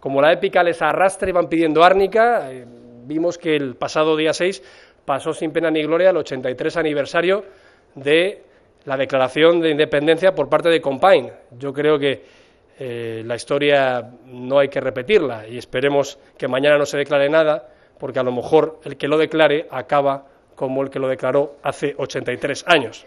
Como la épica les arrastra y van pidiendo árnica, eh, vimos que el pasado día 6 pasó sin pena ni gloria el 83 aniversario de la declaración de independencia por parte de Compain. Yo creo que eh, la historia no hay que repetirla y esperemos que mañana no se declare nada, porque a lo mejor el que lo declare acaba como el que lo declaró hace 83 años.